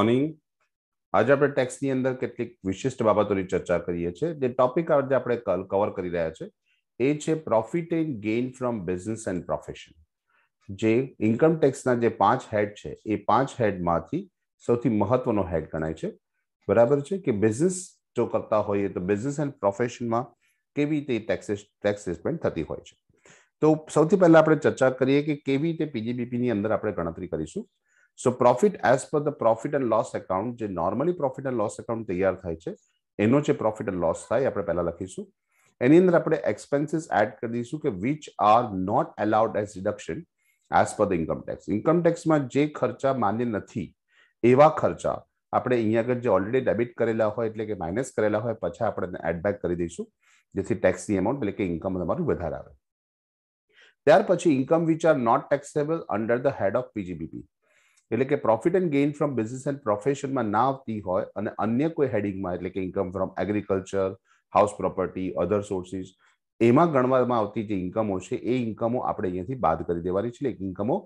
આજે આપણે ટેક્સની અંદર કેટલીક વિશેષ બાબતોની ચર્ચા કરીએ છે જે ટોપિક આજે આપણે કવર કરી રહ્યા છે એ છે profit and gain from business and profession જે ઇન્કમ ટેક્સના જે પાંચ હેડ છે એ પાંચ હેડમાંથી સૌથી મહત્વનો હેડ ગણાય છે બરાબર છે કે બિઝનેસ તો કરતા હોય એ તો બિઝનેસ એન્ડ પ્રોફેશન માં કેવી રીતે ટેક્સિસ ટેક્સેશન થતી હોય છે તો સૌથી પહેલા આપણે ચર્ચા કરીએ કે કેવી રીતે PGBP ની અંદર આપણે ગણતરી કરીશું so profit as per the profit and loss account જે normally profit and loss account તૈયાર થાય છે એનો જે પ્રોફિટ એન્ડ લોસ થાય આપણે પહેલા લખીશું એની અંદર આપણે એક્સપેન્સીસ એડ કરી દઈશું કે which are not allowed as deduction as per the income tax income ટેક્સમાં જે ખર્ચા માન્ય નથી એવા ખર્ચા આપણે અહીંયા આગળ જે ઓલરેડી ડેબિટ કરેલા હોય એટલે કે માઇનસ કરેલા હોય પછી આપણે એડબેક કરી દઈશું જેથી ટેક્સની અમાઉન્ટ એટલે કે ઇન્કમ તમારું વધારે આવે ત્યાર પછી income which are not taxable under the head of PGBP એટલે કે profit and gain from business and professional માં નાવતી હોય અને અન્ય કોઈ હેડિંગ માં એટલે કે income from agriculture house property other sources એમાં ગણવામાં આવતી જે ઇન્કમ હોય છે એ ઇન્કમને આપણે અહીંયાથી બાદ કરી દેવારી છે એટલે કે ઇન્કમને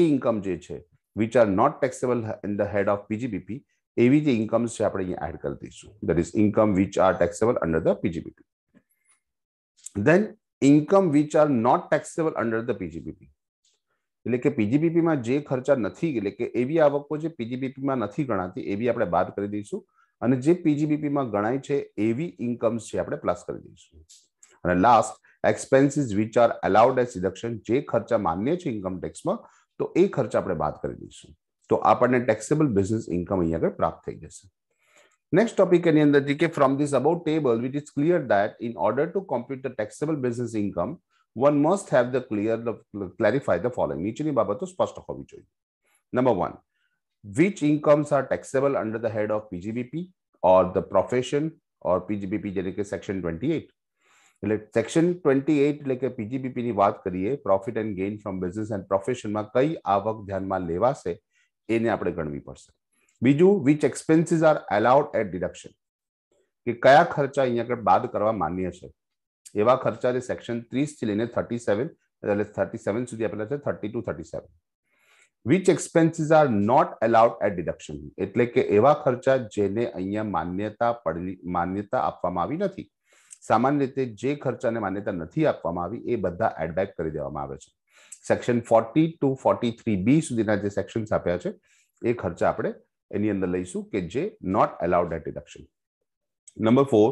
એ ઇન્કમ જે છે which are not taxable in the head of PGBP એવી જે ઇન્કમ્સ છે આપણે એડ કરી દીશું that is income which are taxable under the PGBP then income which are not taxable under the PGBP એટલે કે પીજીબીપી માં જે ખર્ચા નથી એટલે કે એવી આવકો જે પીજીબીપી માં નથી ગણાતી એ બી આપણે વાત કરી દીશું અને જે પીજીબીપી માં ગણાય છે એવી ઇન્કમસ છે આપણે પ્લસ કરી દીશું અને last expenses which are allowed as deduction જે ખર્ચા માન્ય છે ઇન્કમ ટેક્સ માં તો એ ખર્ચા આપણે વાત કરી દીશું તો આપણને ટેક્સેબલ બિઝનેસ ઇન્કમ અહીંયા પર પ્રાપ્ત થઈ જશે નેક્સ્ટ ટોપિક એની અંદર કે from this about table which is clear that in order to compute the taxable business income one must have the clear clarify the following nichini babato spashta hobi choi number 1 which incomes are taxable under the head of pgbp or the profession or pgbp jenike section 28 એટલે section 28 એટલે કે pgbp ની વાત કરીએ profit and gain from business and profession માં કઈ આવક ધ્યાનમાં લેવાશે એને આપણે ગણવી પડશે બીજું which expenses are allowed at deduction? કે કયા ખર્ચા અહીંયા આગળ બાદ કરવા માન્ય છે એવા ખર્ચા જે સેક્શન ત્રીસથી લઈને થર્ટી સેવન એટલે થર્ટી સેવન સુધી આપેલા છે thirty two thirty seven which expenses are not allowed at deduction એટલે કે એવા ખર્ચા જેને અહીંયા માન્યતા પડેલી માન્યતા આપવામાં આવી નથી સામાન્ય રીતે જે ખર્ચાને માન્યતા નથી આપવામાં આવી એ બધા એડબેક કરી દેવામાં આવે છે section forty two forty three B સુધીના જે સેક્શન્સ આપ્યા છે એ ખર્ચા આપણે એની અંદર લઈશું કે જે not allowed at deduction number four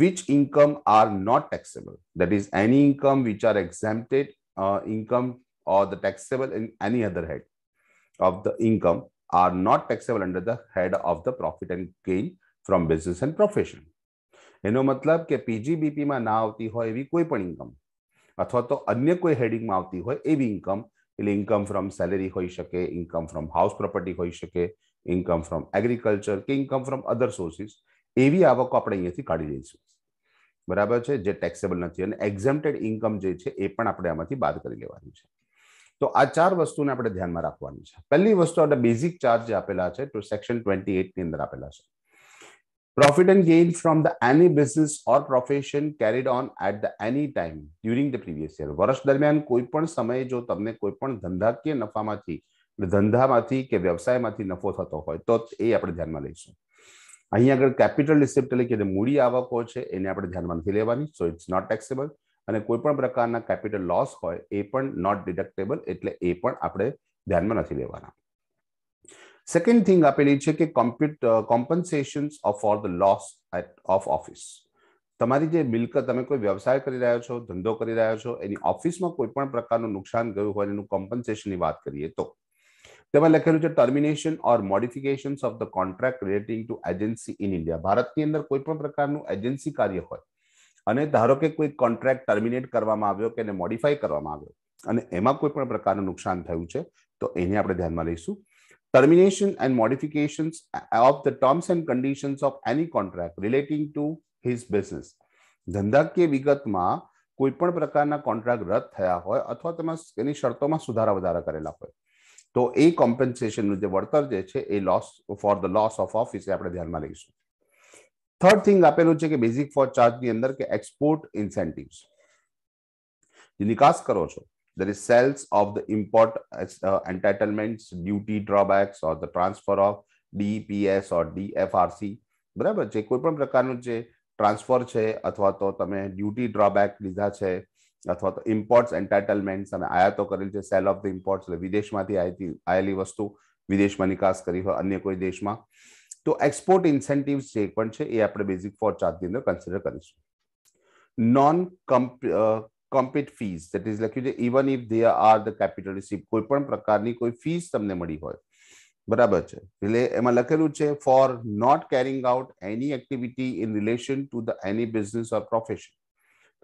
which income are not taxable. That is any income which are exempted uh, income or the taxable in any other head of the income are not taxable under the head of the profit and gain from business and profession. એનો મતલબ કે પીજીબીપીમાં ના આવતી હોય એવી કોઈ પણ income અથવા તો અન્ય કોઈ હેડિંગમાં આવતી હોય એવી ઇન્કમ એટલે ઇન્કમ ફ્રોમ સેલેરી હોઈ શકે ઇન્કમ ફ્રોમ હાઉસ પ્રોપર્ટી હોઈ શકે ઇન્કમ ફ્રોમ એગ્રીકલ્ચર કે ઇન્કમ ફ્રોમ અધર સોર્સિસ એવી આવકો આપણે અહીંયાથી કાઢી લઈશું બરાબર છે જે ટેક્સેબલ નથી અને એક્ઝેમ્પ્ટેડ ઇન્કમ જે છે એ પણ આપણે આમાંથી બાદ કરી લેવાની છે તો આ ચાર વસ્તુને આપણે ધ્યાનમાં રાખવાની છે પહેલી વસ્તુ આપણે બેઝિક ચાર્જ આપેલા છે તો સેક્શન ટ્વેન્ટી એટની અંદર આપેલા છે Profit and gain from the any business or profession carried on at the any time during the previous year. વર્ષ દરમિયાન કોઈ પણ સમયે જો તમને કોઈ પણ ધંધાકીય નફામાંથી ધંધામાંથી કે વ્યવસાયમાંથી નફો થતો હોય તો એ આપણે ધ્યાનમાં લઈશું અહીં આગળ કેપિટલ રિસિપ્ટ એટલે કે જે મૂડી આવકો છે એને આપણે ધ્યાનમાં નથી લેવાની સો ઇટ્સ નોટ ટેક્સેબલ અને કોઈ પણ પ્રકારના કેપિટલ લોસ હોય એ પણ નોટ ડિડક્ટેબલ એટલે એ પણ આપણે ધ્યાનમાં નથી લેવાના સેકન્ડ થિંગ આપેલી છે કે compute compensation of for the loss at of office તમારી જે મિલકત તમે કોઈ વ્યવસાય કરી રહ્યા છો ધંધો કરી રહ્યા છો એની ઓફિસમાં કોઈ પણ પ્રકારનું નુકસાન ગયું હોય એનું કોમ્પન્સેશનની વાત કરીએ તો તેમ લખેલું છે termination or modifications of the contract relating to agency in India ભારતની અંદર કોઈ પણ પ્રકારનું એજન્સી કાર્ય હોય અને ધારો કે કોઈ કોન્ટ્રાક્ટ ટર્મિનેટ કરવામાં આવ્યો કેને મોડિફાય કરવામાં આવ્યો અને એમાં કોઈ પણ પ્રકારનો નુકસાન થયું છે તો એને આપણે ધ્યાન માં લઈશું termination and modifications of the terms and conditions of any contract relating to his business ધંધાકીય વિગતમાં કોઈ પણ પ્રકારનો કોન્ટ્રાક્ટ રદ થયા હોય અથવા તેમાં તેની શરતોમાં સુધારો વધારો કરેલો હોય તો એ કમ્પેન્સેશન મુદ્દે વર્તતર જે છે એ loss for the loss of office આપણે ધ્યાન માં લઈશું થર્ડ થિંગ આપેલું છે કે બેઝિક ફોર ચાર્જ ની અંદર કે એક્સપોર્ટ ઇન્સેન્ટિવ્સ જે નિકાસ કરો છો there is sales of the import entitlements duty drawbacks or the transfer of BPS or DFRC બરાબર જે કોઈ પણ પ્રકારનું જે ટ્રાન્સફર છે અથવા તો તમે ડ્યુટી ડ્રાબૅક લીધા છે અથવા તો ઇમ્પોર્ટ્સ એન્ટાટલમેન્ટ અને આયાતો કરેલ છે સેલ ઓફ ધ ઇમ્પોર્ટ્સ એટલે વિદેશમાંથી આયતી આયેલી વસ્તુ વિદેશમાં નિકાસ કરી હોય અન્ય કોઈ દેશમાં તો એક્સપોર્ટ ઇન્સેન્ટિવ્સ જે પણ છે એ આપણે બેઝિક ફોર ચાર્જની અંદર કન્સિડર કરીશું non compete fees that is લખ્યું છે even if they are the capital receipt કોઈ પણ પ્રકારની કોઈ ફીઝ તમને મળી હોય બરાબર છે એટલે એમાં લખેલું છે for not carrying out any activity in relation to the any business or profession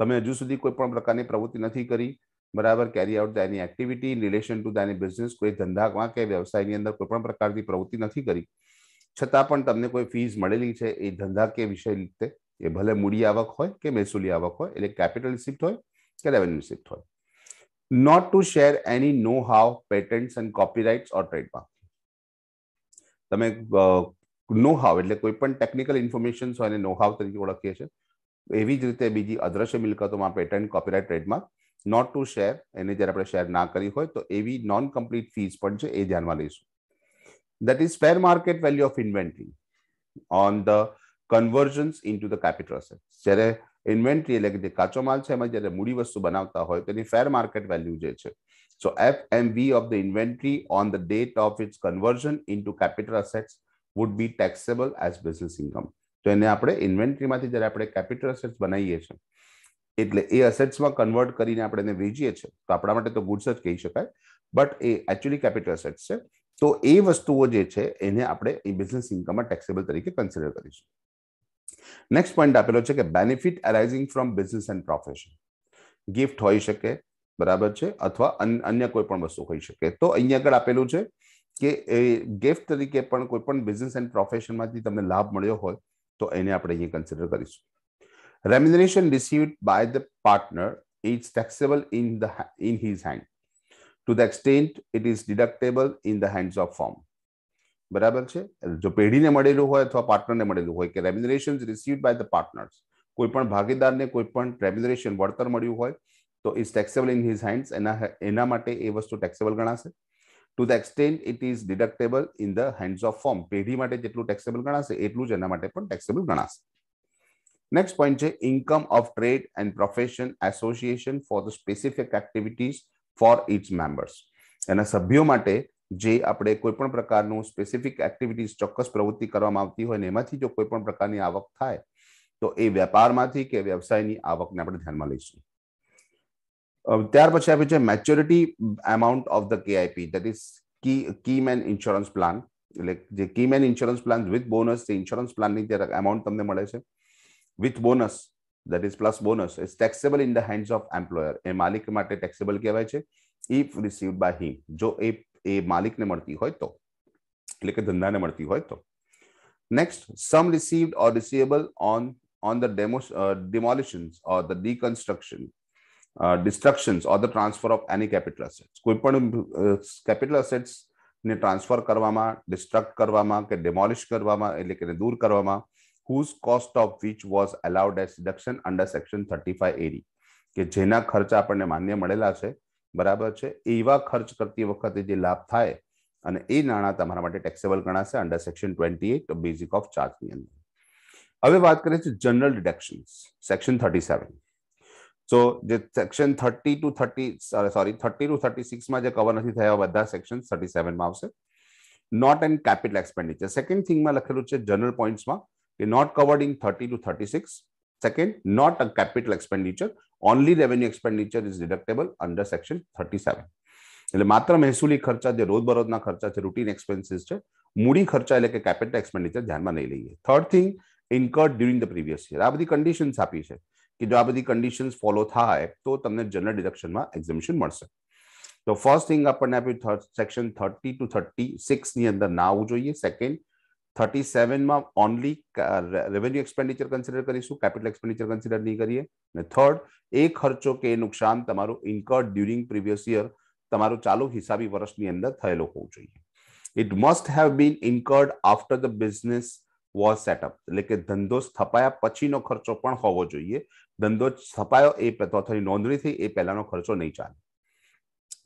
તમે હજુ સુધી કોઈ પણ પ્રકારની પ્રવૃત્તિ નથી કરી બરાબર carry out any activity in relation to any business કોઈ ધંધામાં કે વ્યવસાયની અંદર કોઈ પણ પ્રકારની પ્રવૃત્તિ નથી કરી છતાં પણ તમને કોઈ ફીઝ મળેલી છે એ ધંધા કે વિષય રીતે એ ભલે મૂડી આવક હોય કે મહેસૂલી આવક હોય એટલે કેપિટલ શિફ્ટ હોય કે રેવન્યુ શિફ્ટ હોય not to share any know how patents and copyrights or trademark તમે નો હાવ એટલે કોઈ પણ ટેકનિકલ ઇન્ફોર્મેશન હોય એને નો હાવ તરીકે ઓળખીએ છીએ એવી જ રીતે બીજી અદ્રશ્ય મિલકતોમાં patent copyright trademark not to share એને જ્યારે આપણે શેર ના કરી હોય તો એવી નોન કમ્પ્લીટ ફીસ પણ છે એ ધ્યાનમાં લઈશું that is fair market value of inventory on the conversions into the capital asset જ્યારે ઇન્વેન્ટરી એટલે કે જે કાચો માલ છે એમાં જ્યારે મૂડી વસ્તુ બનાવતા હોય તેની ફેર માર્કેટ વેલ્યુ જે છે so F M V of the inventory on the date of its conversion into capital assets would be taxable as business income તો એને આપણે ઇન્વેન્ટરીમાંથી જ્યારે આપણે કેપિટલ અસેટ્સ બનાવીએ છીએ એટલે એ અસેટ્સમાં કન્વર્ટ કરીને આપણે એને વેચીએ છીએ તો આપણા માટે તો ગુડ્સ જ કહી શકાય બટ એ એકચ્યુઅલી કેપિટલ અસેટ્સ છે તો એ વસ્તુઓ જે છે એને આપણે એ બિઝનેસ ઇન્કમમાં ટેક્સેબલ તરીકે કન્સિડર કરીશું નેક્સ્ટ પોઈન્ટ આપેલો છે કે benefit arising from business and profession gift હોઈ શકે બરાબર છે અથવા અન્ય કોઈ પણ વસ્તુ હોઈ શકે તો અહીંયા આગળ આપેલું છે કે એ ગિફ્ટ તરીકે પણ કોઈ પણ બિઝનેસ એન્ડ પ્રોફેશનમાંથી તમને લાભ મળ્યો હોય તો એને આપણે અહીં કન્સિડર કરીશું remuneration received by the partner its taxable in the in his hand to the extent it is deductible in the hands of firm બરાબર છે જો પેઢીને મળેલું હોય અથવા પાર્ટનરને મળેલું હોય કે remuneration received by the partners કોઈ પણ ભાગીદારને કોઈ પણ રેમ્યુનરેશન વર્તર મળ્યું હોય તો its taxable in his hands એના એના માટે એ વસ્તુ ટેક્સેબલ ગણાશે to the extent it is deductible in the hands of firm પેઢી માટે જેટલું ટેક્સેબલ ગણાશે એટલું જ એના માટે પણ ટેક્સેબલ ગણાશે નેક્સ્ટ પોઈન્ટ છે income of trade and profession association for the specific activities for its members એના સભ્યો માટે જે આપણે કોઈ પણ પ્રકારનું સ્પેસિફિક એક્ટિવિટીઝ ચોક્કસ પ્રવૃત્તિ કરવામાં આવતી હોય ને એમાંથી જો કોઈ પણ પ્રકારની આવક થાય તો એ વેપારમાંથી કે વ્યવસાયની આવકને આપણે ધ્યાનમાં લઈશું ત્યાર પછી આપ્યું છે maturity amount of the KIP that is key keyman insurance plan એટલે જે keyman insurance plan with bonus જે ઇન્સ્યોરન્સ પ્લાનની જે અમાઉન્ટ તમને મળે છે with bonus that is plus bonus is taxable in the hands of employer એ માલિક માટે ટેક્સેબલ કહેવાય છે ઇફ રિસીવડ બાય હી જો એ એ માલિકને મળતી હોય તો એટલે કે ધંધાને મળતી હોય તો next sum received or receivable on on the demos, uh, demolitions or the deconstruction destructions or the transfer of any capital assets કોઈ પણ કેપિટલ અસેટ્સને ટ્રાન્સફર કરવામાં ડિસ્ટ્રક્ટ કરવામાં કે ડિમોલિશ કરવામાં એટલે કે દૂર કરવામાં whose cost of of was was allowed deduction under section thirty 35 AD કે જેના ખર્ચ આપણને માન્ય મળેલા છે બરાબર છે એવા ખર્ચ કરતી વખતે જે લાભ થાય અને એ નાણાં તમારા માટે ટેક્સેબલ ગણાશે under section twenty eight basic of ચાર્જની અંદર હવે વાત કરીએ છીએ general deductions section thirty seven so જે section thirty two thirty sorry thirty two thirty સિક્સમાં જે કવર નથી થયા બધા સેક્શન થર્ટી સેવનમાં આવશે not and capital expenditure second થિંગમાં લખેલું છે જનરલ પોઈન્ટ્સમાં કે not covered in thirty two thirty six second not a capital expenditure only revenue expenditure is deductible under section thirty seven એટલે માત્ર મહેસૂલી ખર્ચા જે રોજબરોજના ખર્ચા છે રૂટીન એક્સપેન્સીસ છે મૂડી ખર્ચા એટલે કે કેપિટલ એક્સપેન્ડિચર ધ્યાનમાં નહીં લઈએ third thing incurred during the previous year આ બધી કન્ડિશન્સ આપી છે कि डोअबडी कंडीशंस फॉलो થાય તો તમને જનરલ ડિડક્શન માં એક્ઝેમ્પશન મળશે તો ફર્સ્ટ થિંગ અપણને બી થર્ડ સેક્શન 30 ટુ 36 ની અંદર આવવું જોઈએ સેકન્ડ 37 માં ઓન્લી રેવન્યુ એક્સપેન્ડિચર કન્સીડર કરીશું કેપિટલ એક્સપેન્ડિચર કન્સીડર ન કરીય અને થર્ડ એ ખર્ચા કે નુકસાન તમારું ઇન્કર્ડ ડ્યુરિંગ પ્રીવિયસ યર તમારું ચાલુ હિસાબી વર્ષની અંદર થયેલું હોવું જોઈએ it must have been incurred after the business was set up એટલે કે ધંધો સ્થપાયા પછીનો ખર્ચો પણ હોવો જોઈએ ધંધો સ્થપાયો એ અથવા નોંધણી થઈ એ પહેલાનો ખર્ચો નહીં ચાલે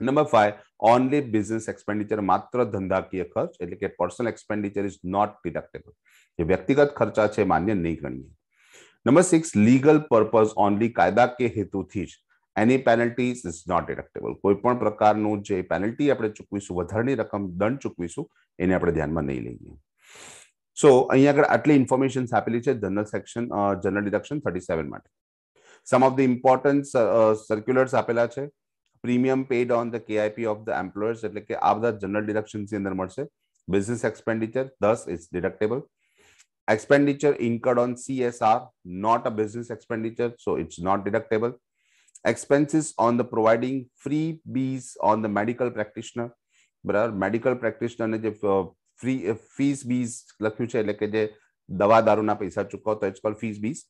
number five only business expenditure માત્ર ધંધાકીય ખર્ચ એટલે કે personal expenditure is not deductible જે વ્યક્તિગત ખર્ચા છે માન્ય નહીં ગણીએ number six legal purpose only કાયદાકીય હેતુથી જ any penalties is not deductible કોઈ પણ પ્રકારનું જે પેનલ્ટી આપણે ચૂકવીશું વધારાની રકમ દંડ ચૂકવીશું એને આપણે ધ્યાનમાં નહીં લઈએ સો અહીંયા આગળ આટલી ઇન્ફોર્મેશન આપેલી છે general section general deduction thirty seven માટે some of the important circulars આપેલા છે premium paid on the KIP of the employers એટલે કે આ બધા જનરલ ડિડક્શન્સની અંદર મળશે બિઝનેસ એક્સપેન્ડિચર દસ is deductible expenditure incurred on CSR, not a business expenditure, so it's not deductible. Expenses on the providing freebies on the medical practitioner, બરાબર medical પ્રેક્ટિશનરને જે फ्री फीस बीस લખ્યું છે એટલે કે જે દવાદારોના પૈસા ચૂકાવ તો ઇટ્સ કોલ ફીસ બીસ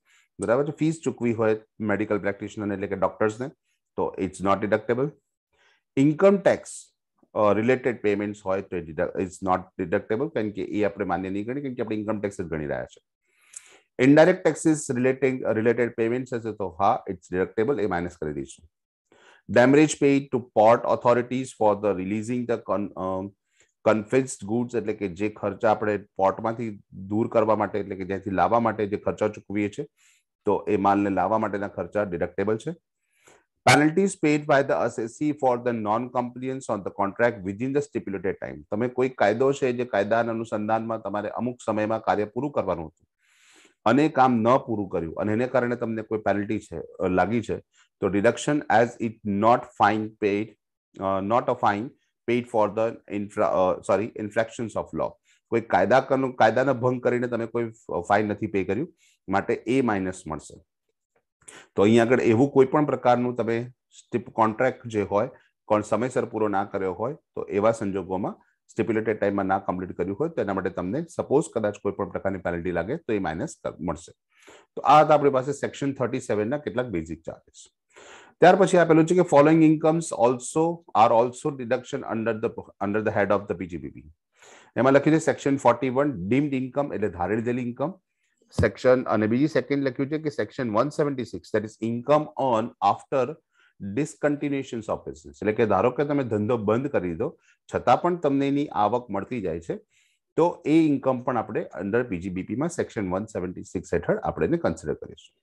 બરાબર છે ફીસ ચૂકવી હોય મેડિકલ પ્રેક્ટિશનર ઓને એટલે કે ડોક્ટર્સ ને તો it's not deductible income tax or related payments હોય તો ઇટ ઇઝ નોટ ડિડક્ટિબલ કારણ કે એ આપણે માન્ય નહી ગણી કારણ કે આપણે ઇન્કમ ટેક્સ જ ગણી રહ્યા છે indirect taxes relating related payments છે તો હા ઇટ્સ ડિડક્ટિબલ એ માઈનસ કરી દીધું damage paid to port authorities for the releasing the convinced goods એટલે કે જે ખર્ચા આપણે પોર્ટમાંથી દૂર કરવા માટે એટલે કે ત્યાંથી લાવવા માટે જે ખર્ચા ચૂકવી છે તો એ માલને લાવવા માટેનો ખર્ચા ડિડક્ટિબલ છે penalties paid by the assessee for the non compliance on the contract within the stipulated time તમે કોઈ કાયદો છે જે કાયદાનું અનુસંધાનમાં તમારે અમુક સમયમાં કાર્ય પૂરું કરવાનું છે અને કામ ન પૂરું કર્યું અને એને કારણે તમને કોઈ પેનલ્ટી છે લાગી છે તો deduction as it not fine paid not a fine paid for the infra sorry infractions of law कोई कायदा કનો કાયદાને ભંગ કરીને તમે કોઈ ફાઈન નથી પે કર્યું માટે એ માઈનસ મળશે તો અહીંયા આગળ એવું કોઈ પણ પ્રકારનું તમે સ્ટીપ કોન્ટ્રાક્ટ જે હોય કોઈ સમયસર પૂરો ના કર્યો હોય તો એવા સંજોગોમાં સ્ટીપ્યુલેટેડ ટાઈમમાં ના કમ્પ્લીટ કર્યું હોય તેના માટે તમને સપোজ કદાચ કોઈ પણ પ્રકારની પેનલ્ટી લાગે તો એ માઈનસ મળશે તો આ આપણી પાસે સેક્શન 37 ના કેટલા બેઝિક ચાલે છે ત્યાર પછી આપેલું છે કે following incomes also are also deduction under the under the head of the PGBP એમાં લખ્યું છે સેક્શન 41 ડિમડ ઇન્કમ એટલે ધારળ દે ઇન્કમ સેક્શન અને બીજી સેકન્ડ લખ્યું છે કે section 176 that is income on after discontinuation of business એટલે કે ધારો કે તમે ધંધો બંધ કરી દીધો છતાં પણ તમનેની આવક મળતી જાય છે તો એ ઇન્કમ પણ આપણે અન્ડર પજીબીપી માં સેક્શન 176 હેઠળ આપણે ને કન્સિડર કરીશું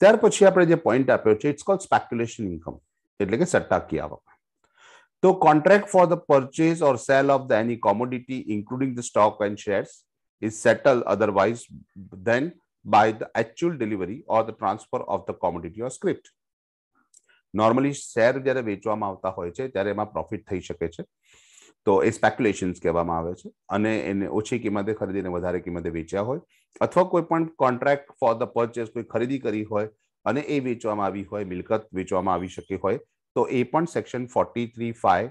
ત્યાર પછી આપણે જે પોઈન્ટ આપ્યો છે ઈટ્સ कॉल्ड სპეკ્યુલેશન ઇન્કમ એટલે કે સટાર્ક કી આવક તો contract for the purchase or sale of the any commodity including the stock and shares is settle otherwise than by the actual delivery or the transfer of the commodity or script normally share વેગેરે વેચવામાં આવતા હોય છે ત્યારે માં profit થઈ શકે છે તો એ સ્પેક્યુલેશન્સ કહેવામાં આવે છે અને એને ઓછી કિંમતે ખરીદીને વધારે કિંમતે વેચા હોય અથવા કોઈ પણ કોન્ટ્રાક્ટ ફોર ધ પરચેસ કોઈ ખરીદી કરી હોય અને એ વેચવામાં આવી હોય મિલકત વેચવામાં આવી શકે હોય તો એ પણ સેક્શન 435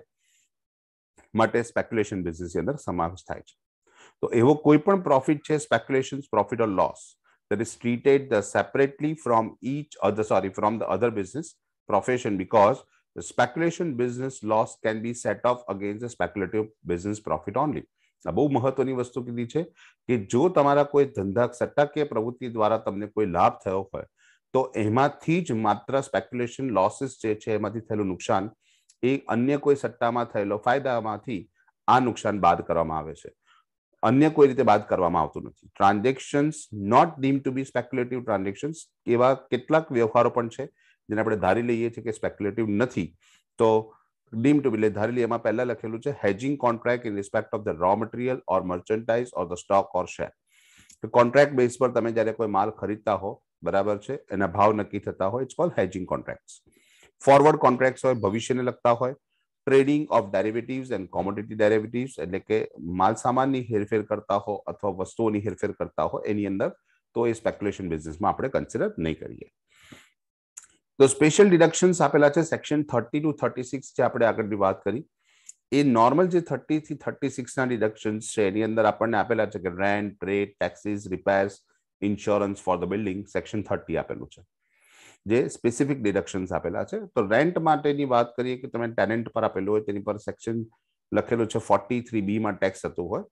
માટે સ્પેક્યુલેશન બિઝનેસી અંદર સમાવ થાય છે તો એવો કોઈ પણ પ્રોફિટ છે speculation profit or loss that is treated separately from each or the sorry from the other business profession because the speculation business loss can be set off against the speculative business profit only બહુ મહત્વની વસ્તુ કીધી છે કે જો તમારા કોઈ ધંધા સટ્ટા કે પ્રવૃત્તિ દ્વારા તમને કોઈ લાભ થયો હોય તો એમાંથી જ માત્ર સ્પેક્યુલેશન લોસિસ જે છે એમાંથી થલો નુકસાન એ અન્ય કોઈ સટ્ટામાં થયેલો ફાયદોમાંથી આ નુકસાન બાદ કરવામાં આવે છે અન્ય કોઈ રીતે બાદ કરવામાં આવતું નથી transactions not deem to be speculative transactions એવા કેટલાક વ્યવહારો પણ છે જેને આપણે ધારી લઈએ છે કે સ્પેક્યુલેટિવ નથી તો डीम टू विले धारली एमा पहला લખેલું છે hedging contract in respect of the raw material or merchandise or the stock or share તો કોન્ટ્રાક્ટ બેસ પર તમે જ્યારે કોઈ માલ ખરીદતા હો બરાબર છે એના ભાવ નક્કી થતા હોય is call hedging contracts forward contracts હોય ભવિષ્યને લકતા હોય trading of derivatives and commodity derivatives એટલે કે માલસામાનની હેરફેર કરતા હો અથવા વસ્તુઓની હેરફેર કરતા હો એની અંદર તો એ સ્પેક્યુલેશન બિઝનેસમાં આપણે કન્સિડર નહીં કરીએ તો સ્પેશિયલ ડિડક્શન્સ આપેલા છે section thirty two thirty six જે આપણે આગળની વાત કરી એ નોર્મલ જે થર્ટી થી થર્ટી સિક્સના ડિડક્શન્સ છે એની અંદર આપણને આપેલા છે કે rent rate taxes repairs insurance for the building section thirty આપેલું છે જે સ્પેસિફિક ડિડક્શન્સ આપેલા છે તો રેન્ટ માટેની વાત કરીએ કે તમે ટેનન્ટ પર આપેલું હોય તેની પર સેક્શન લખેલું છે ફોર્ટી થ્રી બીમાં ટેક્સ થતું હોય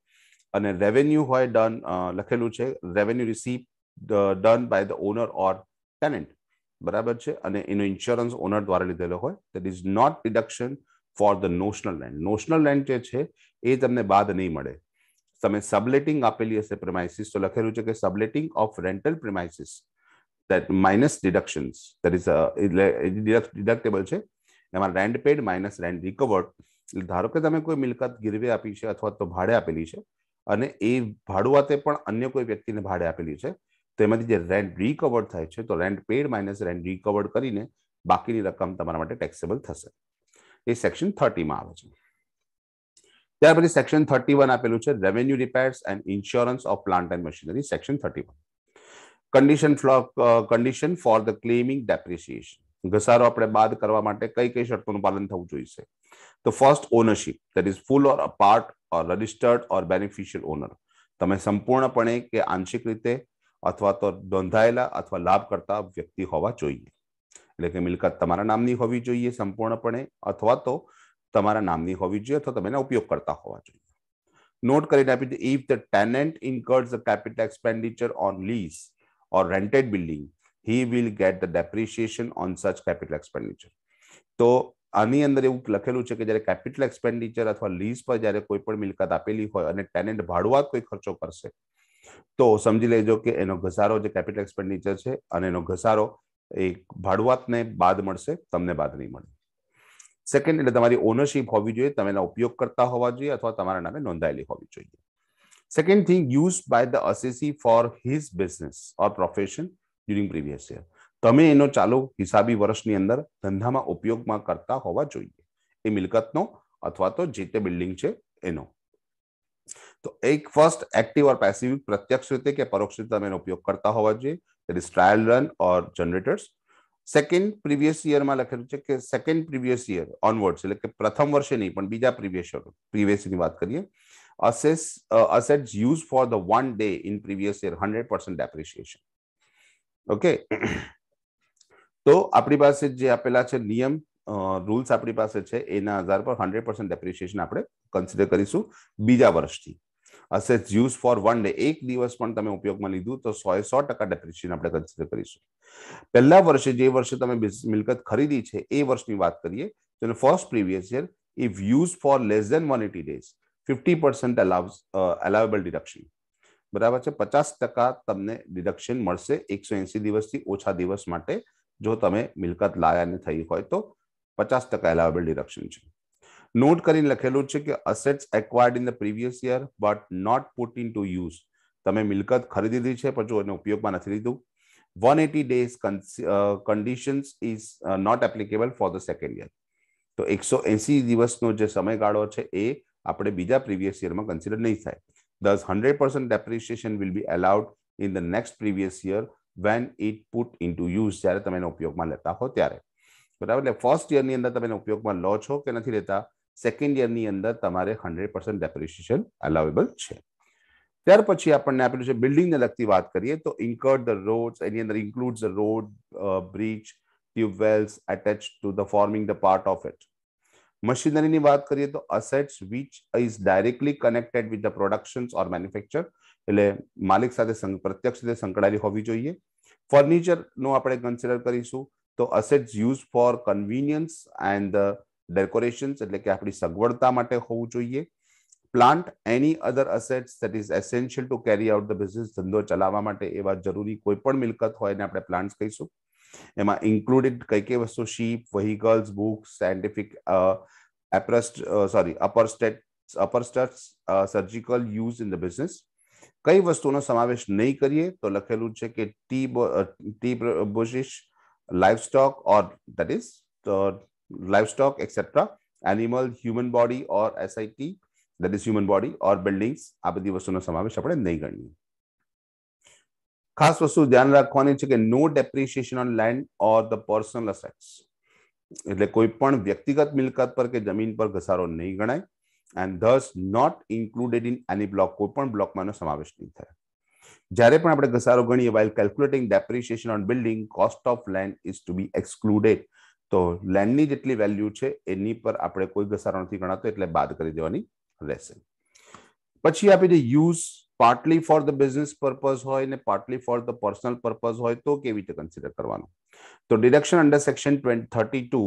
અને રેવન્યુ હોય ડન લખેલું છે revenue receipt done by the owner or tenant બરાબર છે અને એનો ઇન્સ્યોરન્સ ઓનર દ્વારા લીધેલો હોય that is not deduction for the notional land notional land જે છે એ તમને બાદ નહીં મળે તમે સબલેટિંગ આપેલી હશે પ્રિમાઇસિસ તો લખેલું છે કે subletting of rental premises that minus deductions that is deductible છે એમાં rent paid minus rent recovered એટલે ધારો કે તમે કોઈ મિલકત ગીરવે આપી છે અથવા તો ભાડે આપેલી છે અને એ ભાડુઆતે પણ અન્ય કોઈ વ્યક્તિને ભાડે આપેલી છે તો એમાંથી જે રેન્ટ રિકવર્ડ થાય છે તો rent paid minus rent recovered કરીને બાકીની રકમ તમારા માટે ટેક્સેબલ થશે એ સેક્શન થર્ટીમાં આવે છે ત્યાર પછી સેક્શન થર્ટી વન આપેલું છે revenue repairs and insurance of plant and machinery section thirty one condition condition for the claiming depreciation ઘસારો આપણે બાદ કરવા માટે કઈ કઈ શરતોનું પાલન થવું જોઈશે તો first ownership that is full or part or registered or beneficial owner તમે સંપૂર્ણપણે કે આંશિક રીતે अथवा तो दोंधायला अथवा लाभ करता व्यक्ति होवाचोई એટલે કે מלકાત તમારા નામની હોવી જોઈએ સંપૂર્ણપણે अथवा તો તમારા નામની હોવી જોઈએ અથવા તમે તેનો ઉપયોગ કરતા હોવા જોઈએ નોટ કરી લેતા આપિત if the tenant incurs the capital expenditure on lease or rented building he will get the depreciation on such capital expenditure તો આની અંદર એવું લખેલું છે કે જ્યારે કેપિટલ એક્સપેન્ડિચર અથવા લીઝ પર જ્યારે કોઈ પણ מלકાત આપેલી હોય અને ટેનન્ટ ભાડુવાત કોઈ ખર્જો કરસે તો સમજી લેજો કે એનો ઘસારો જે કેપિટલ એક્સપેન્ડિચર છે અને એનો ઘસારો એ ભાડુઆતને બાદ મળશે તમને બાદ નહીં મળે સેકન્ડ એટલે તમારી ઓનરશીપ હોવી જોઈએ તમે એના ઉપયોગ કરતા હોવા જોઈએ અથવા તમારા નામે નોંધાયેલી હોવી જોઈએ second thing use by the assessee for his business or profession during previous year તમે એનો ચાલુ હિસાબી વર્ષની અંદર ધંધામાં ઉપયોગમાં કરતા હોવા જોઈએ એ મિલકતનો અથવા તો જે તે બિલ્ડિંગ છે એનો તો એક ફર્સ્ટ એક્ટિવ ઓર પાસિવ પ્રત્યક્ષ રતે કે પરોક્ષ રતે મેનો ઉપયોગ કરતા હોવા જોઈએ એટલે સ્ટ્રાઈલ run or generators second previous year માં લખેલું છે કે સેકન્ડ પ્રીવિયસ યર ઓનવર્ડ એટલે કે પ્રથમ વર્ષે નહીં પણ બીજો પ્રીવિયસ યર પ્રીવિયસ ની વાત કરીએ assess assets use for the one day in previous year 100% depreciation okay તો આપણી પાસે જે આપેલા છે નિયમ રૂલ્સ આપણી પાસે છે એના હજાર પર 100% ડેપ્રિસિએશન આપણે કન્સીડર કરીશું બીજા વર્ષથી assets use for one day એક દિવસ પણ તમે ઉપયોગમાં લીધું તો સો એ સો ટકા ડેપ્રિશિએશન આપણે કન્સિડર કરીશું પહેલા વર્ષે જે વર્ષે તમે મિલકત ખરીદી છે એ વર્ષની વાત કરીએ તો first previous year if use for less than one eighty days fifty percent allowable deduction બરાબર છે પચાસ ટકા તમને ડિડક્શન મળશે એકસો એસી દિવસથી ઓછા દિવસ માટે જો તમે મિલકત લાયા ને થઈ હોય તો પચાસ ટકા એલાવેબલ ડિડક્શન છે નોટ કરીને લખેલું છે કે assets acquired in the previous year but not put into use તમે મિલકત ખરીદી લીધી છે પણ જો એનો ઉપયોગમાં નથી લીધો 180 days conditions is not applicable for the second year તો 180 દિવસનો જે સમય ગાળો છે એ આપણે બીજા પ્રીવિયસ યરમાં કન્સિડર નહીં થાય thus 100% depreciation will be allowed in the next previous year when it put into use એટલે તમે એનો ઉપયોગમાં લેતા હો ત્યારે બરાબર એટલે ફર્સ્ટ યર ની અંદર તમે એનો ઉપયોગમાં લો છો કે નથી લેતા सेकेंड इयर अंदर हंड्रेड पर्सेंट डेप्रिशिएशन अलाउेबल है त्यार पी बिल्डिंग ने लगती बात करिए तो इंकर्ड द रोड्स अंदर include the road bridge tubewells attach to the forming the part of it machinery बात करिए तो assets which is directly connected with the production और मेन्युफेक्चर એટલે માલિક સાથે પ્રત્યક્ષ રીતે સંકળાયેલી હોવી જોઈએ ફર્નિચર નું આપણે કન્સિડર કરીશું તો assets use for convenience decorations એટલે કે આપડી સગવડતા માટે હોવું જોઈએ plant any other assets that is essential to carry out the business ધંધો ચલાવવા માટે એવા જરૂરી કોઈ પણ મિલકત હોય ને આપણે પ્લાન્ટ કહીશું એમાં ઇન્ક્લુડેડ કઈ કઈ વસ્તુ ship vehicles books scientific uh apprest sorry upper structures upper structures surgical used in the business કઈ વસ્તુનો સમાવેશ નહી કરીએ તો લખેલું છે કે टी टी બોશિસ લાઈવસ્ટોક ઓર ધેટ ઇસ તો livestock, etc., animal, human body or SIT, that is human body or buildings, આ બધી વસ્તુનો સમાવેશ આપણે નહીં ગણીએ ખાસ વસ્તુ ધ્યાન રાખવાની છે કે no depreciation on land or the personal assets એટલે કોઈ પણ વ્યક્તિગત મિલકત પર કે જમીન પર ઘસારો નહીં ગણાય and thus not included in any block કોઈ પણ બ્લોકમાં એનો સમાવેશ નહીં થાય જ્યારે પણ આપણે ઘસારો ગણીએ while calculating depreciation on building cost of land is to be excluded તો લેન્ડની જેટલી વેલ્યુ છે એની પર આપણે કોઈ ઘસારો નથી ગણતો એટલે બાદ કરી દેવાની રહેશે પછી આપે જે use partly for the business purpose હોય ને partly for the personal purpose હોય તો કેવી રીતે કન્સિડર કરવાનો તો direction under section 32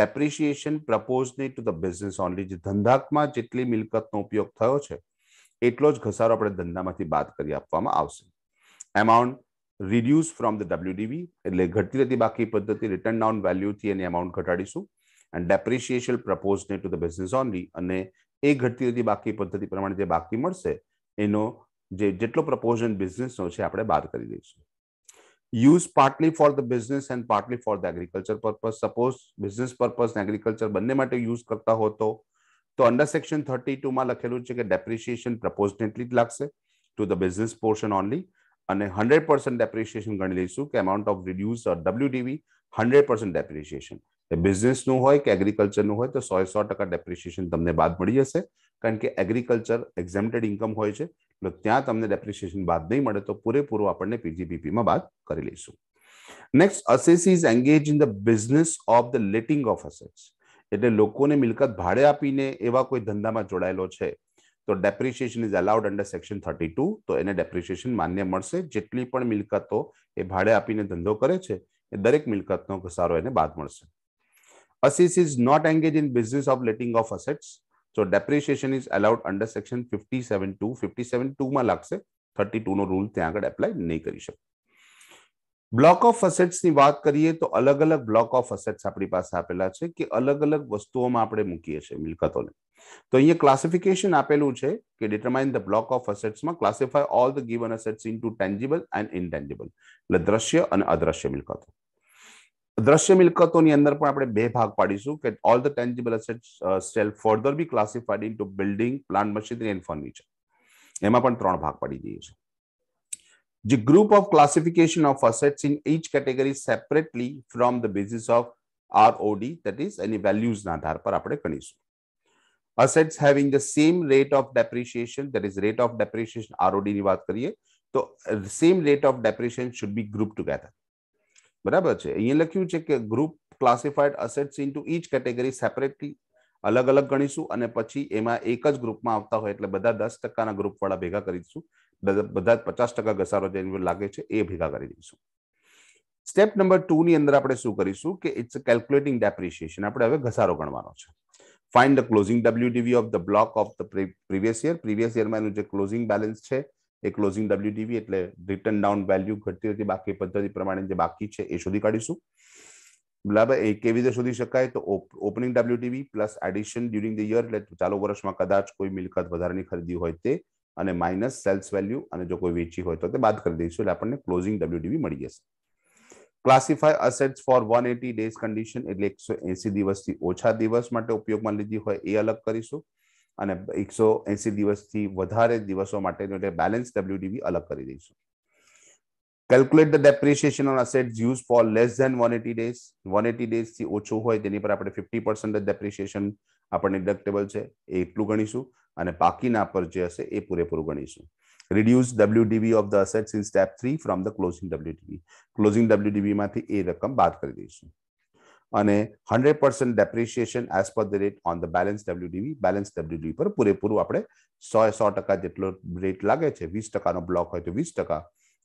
depreciation proposed ને ટુ ધ બિઝનેસ ઓન્લી જે ધંધાક માં જેટલી મિલકત નો ઉપયોગ થયો છે એટલો જ ઘસારો આપણે ધંધામાંથી બાદ કરી આપવામાં આવશે amount reduce from the WDV એટલે ઘટતી રહેતી બાકી પદ્ધતિ રિટર્ન ડાઉન વેલ્યુ થી એની અમાઉન્ટ ઘટાડીશું એન્ડ ડેપ્રિશિએશન પ્રપોઝને ટુ ધ બિઝનેસ ઓનલી અને એ ઘટતી રહેતી બાકી પદ્ધતિ પ્રમાણે જે બાકી મળશે એનો જે જેટલો પ્રપોઝન બિઝનેસનો છે આપણે બાદ કરી દઈશું use partly for the business and partly for the agriculture purpose suppose business purpose agriculture બંને માટે યુઝ કરતા હો તો તો અંડર સેક્શન થર્ટી ટુમાં લખેલું છે કે ડેપ્રિશિએશન પ્રપોઝનેટલી જ લાગશે to the business portion only અને 100% ડેપ્રિસિએશન ગણ લઈશું કે amount of reduce or WDV 100% depreciation the business નું હોય કે એગ્રીકલ્ચર નું હોય તો 100 100% ડેપ્રિસિએશન તમને બાદ પડી જશે કારણ કે એગ્રીકલ્ચર એક્ઝેમ્ટેડ ઇન્કમ હોય છે તો ત્યાં તમને ડેપ્રિસિએશન બાદ નહીં મળે તો પૂરેપૂરો આપણે PGBP માં બાદ કરી લઈશું next assessee is engaged in the business of the letting of assets એટલે લોકો ને મિલકત ભાડે આપીને એવા કોઈ ધંધામાં જોડાયેલો છે તો depreciation is allowed under section thirty two તો એને ડેપ્રિશિએશન માન્ય મળશે જેટલી પણ મિલકતો એ ભાડે આપીને ધંધો કરે છે એ દરેક મિલકતનો ઘસારો એને બાદ મળશે assessee is not engage in business of letting of assets so depreciation is allowed under section fifty seven two fifty seven ટુમાં લાગશે થર્ટી ટુ નો રૂલ ત્યાં આગળ એપ્લાય નહીં કરી શકે બ્લોક ઓફ અસેટ્સની વાત કરીએ તો અલગ અલગ બ્લોક ઓફ અસેટ્સ આપણી પાસે આપેલા છે કે અલગ અલગ વસ્તુઓમાં આપણે મૂકીએ છીએ મિલકતોને તો અહીંયા ક્લાસિફિકેશન આપેલું છે કે ડિટરમાઇન ધ બ્લોક ઓફ અસેટ્સમાં classify all the given assets into tangible and intangible એટલે દ્રશ્ય અને અદ્રશ્ય મિલકતો દ્રશ્ય મિલકતોની અંદર પણ આપણે બે ભાગ પાડીશું કે all the tangible assets shall further be classified to building plant machinery and furniture એમાં પણ ત્રણ ભાગ પાડી દઈએ છીએ The group of classification of assets in each category separately from the basis of ROD, that is, any values ના આધાર પર આપણે ગણીશું. Assets having the same rate of depreciation, that is, rate of depreciation ROD ની વાત કરીએ તો same rate of depreciation should be grouped together. બરાબર છે અહીંયા લખ્યું છે કે group classified assets into each category separately અલગ અલગ ગણીશું અને પછી એમાં એક જ ગ્રુપમાં આવતા હોય એટલે બધા દસ ટકાના ગ્રુપવાળા ભેગા કરીશું બધા પચાસ ટકા ઘસારો જે લાગે છે એ ભેગા કરી દઈશું સ્ટેપ નંબર ટુ ની અંદર આપણે શું કરીશું કે ઇટ્સ કેલ્ક્યુલેટિંગ ડેપ્રિશિએશન આપણે હવે ઘસારો ગણવાનો છે find the closing WDV of the block of the previous year previous યરમાં એનું જે ક્લોઝિંગ બેલેન્સ છે એ ક્લોઝિંગ ડબલ્યુડીવી એટલે રિટર્ન ડાઉન વેલ્યુ ઘટતી હતી બાકી પદ્ધતિ પ્રમાણે જે બાકી છે એ શોધી કાઢીશું બરાબર એ કેવી રીતે શોધી શકાય તો opening WDV plus addition during the year એટલે ચાલુ વર્ષમાં કદાચ કોઈ મિલકત વધારાની ખરીદી હોય તે અને માઇનસ સેલ્સ વેલ્યુ અને જો કોઈ વેચી હોય તો તે બાદ કરી દઈશું એટલે આપણને ક્લોઝિંગ ડબલ્યુડીબી મળી જશે classify assets for one eighty days condition એટલે એકસો એસી દિવસથી ઓછા દિવસ માટે ઉપયોગમાં લીધી હોય એ અલગ કરીશું અને એકસો એસી દિવસથી વધારે દિવસો માટે એટલે બેલેન્સ ડબલ્યુડીબી અલગ કરી દઈશું calculate the depreciation on assets use for less than one eighty days one eighty ડેઝથી ઓછું હોય તેની પર આપણે ફિફ્ટી પર્સન્ટ ડેપ્રિસિએશન આપણને ડિડક્ટેબલ છે એ એટલું ગણીશું અને બાકીના પર જે હશે એ પૂરેપૂરું ગણીશું reduce WDV of the assets in step three from the closing WDV closing ડબલ્યુડીબીમાંથી એ રકમ બાદ કરી દઈશું અને hundred percent depreciation as per the rate on the balance WDV balance WDV પર પૂરેપૂરું આપણે સો સો ટકા જેટલો રેટ લાગે છે વીસ ટકાનો બ્લોક હોય તો વીસ ટકા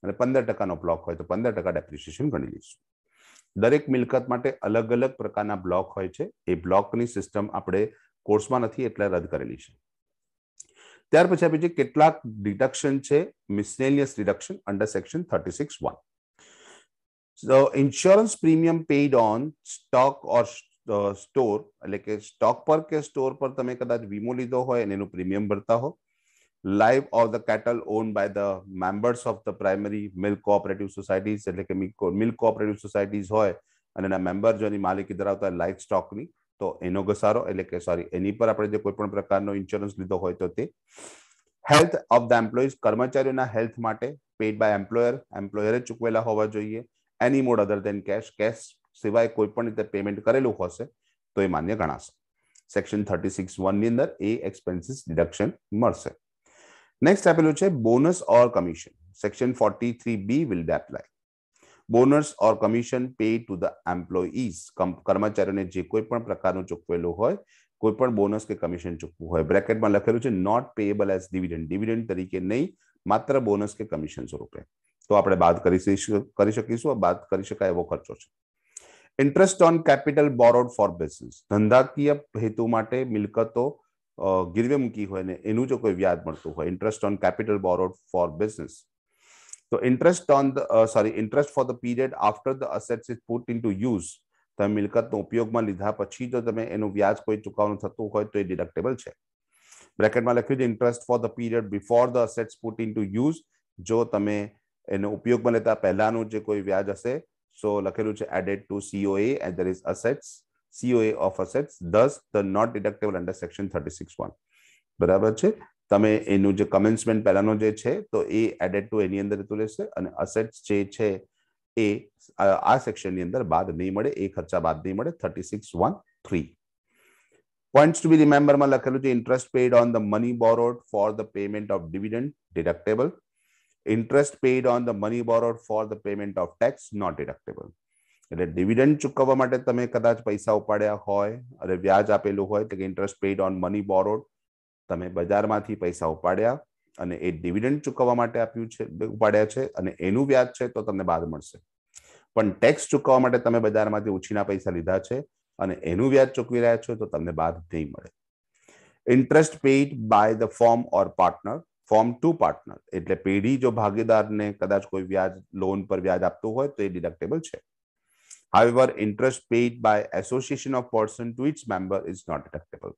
અને પંદર ટકાનો બ્લોક હોય તો પંદર ટકા ડેપ્રિશિએશન ગણી લઈશું દરેક મિલકત માટે અલગ અલગ પ્રકારના બ્લોક હોય છે એ બ્લોકની સિસ્ટમ આપણે કોર્સમાં નથી એટલે રદ કરેલી છે ત્યાર પછી આપ જે કેટલાક ડિડક્શન છે miscellaneous deduction under section 361 so insurance premium paid on stock or store એટલે કે સ્ટોક પર કે સ્ટોર પર તમે કદાચ વીમો લીધો હોય અને એનું પ્રીમિયમ ભરતા હો life of the cattle on by the members of the primary milk cooperative society એટલે કે મિલ્ક કોઓપરેટિવ સોસાયટીઝ હોય અને ના મેમ્બર જોની માલિકીધરા હોય તો લાઈફ સ્ટોકની તો એનો ગસારો એટલે કે સોરી એની પર આપણે જે કોઈ પણ પ્રકારનો ઇન્સ્યોરન્સ લીધો હોય તો તે હેલ્થ ઓફ ધ એમ્પ્લોયીસ કર્મચારીના હેલ્થ માટે પેઇડ બાય એમ્પ્લોયર એમ્પ્લોયરે ચૂકવેલા હોવા જોઈએ એની mode other than cash cash સિવાય કોઈ પણ રીતે પેમેન્ટ કરેલું હોય તો એ માન્ય ગણાશે સેક્શન 361 ની અંદર એ એક્સપેન્સીસ ડિડક્શન મર્સર નેક્સ્ટ આપેલું છે bonus or commission section 43 B will ડેટ્લાય bonus or commission pay to the employees કર્મચારીને જે કોઈ પણ પ્રકારનું ચૂકવેલું હોય કોઈ પણ બોનસ કે કમિશન ચૂકવું હોય બ્રેકેટમાં લખેલું છે not payable as dividend dividend તરીકે નહીં માત્ર બોનસ કે કમિશન સ્વરૂપે તો આપણે વાત કરી શકીશું વાત કરી શકા એવો ખર્જો છે interest on capital borrowed for business ધંધાકીય હેતુ માટે મિલકતો ગિરવે મૂકી હોય ને એનું જો કોઈ વ્યાજ મળતું હોય interest on capital borrowed for business So interest on the uh, sorry interest for the period after the assets is put into use તમે મિલકતનો ઉપયોગમાં લીધા પછી જો તમે એનું વ્યાજ કોઈ ચૂકવણું થતું હોય તો એ ડિડક્ટેબલ છે બ્રેકેટમાં લખ્યું છે interest for the period before the assets put into use જો તમે એનો ઉપયોગમાં લેતા પહેલાનું જે કોઈ વ્યાજ હશે સો લખેલું છે added to COA and there is assets COA of assets thus the not deductible under section thirty six one બરાબર છે તમે એનું જે કમેન્સમેન્ટ પેલાનો જે છે તો એ એડેડ ટુ એની અંદર અતુલસ અને એસેટ્સ જે છે એ આ સેક્શન ની અંદર બાદ નહીં મળે એ ખર્ચા બાદ નહીં મળે 3613 પોઈન્ટ્સ ટુ બી રીમેમ્બર મલ લખલું છે interest paid on the money borrowed for the payment of dividend deductible interest paid on the money borrowed for the payment of tax not deductible એટલે ડિવિડન્ડ ચૂકવવા માટે તમે કદાચ પૈસા ઉપાડ્યા હોય અને વ્યાજ આપેલું હોય કે interest paid on money borrowed તમે બજારમાંથી પૈસા ઉપાડ્યા અને એ ડિવિડન્ડ ચૂકવવા માટે આપ્યું છે ઉપાડ્યા છે અને એનું વ્યાજ છે તો તમને બાદ મળશે પણ ટેક્સ ચૂકવવા માટે તમે બજારમાંથી ઉછીના પૈસા લીધા છે અને એનું વ્યાજ ચૂકવી રહ્યા છો તો તમને બાદ થઈ મળેલ interest paid by the firm or partner firm to partner એટલે પેડી જો ભાગીદારને કદાચ કોઈ વ્યાજ लोन પર વ્યાજ આપતો હોય તો એ ડિડક્ટિબલ છે however interest paid by association of person to which member is not deductible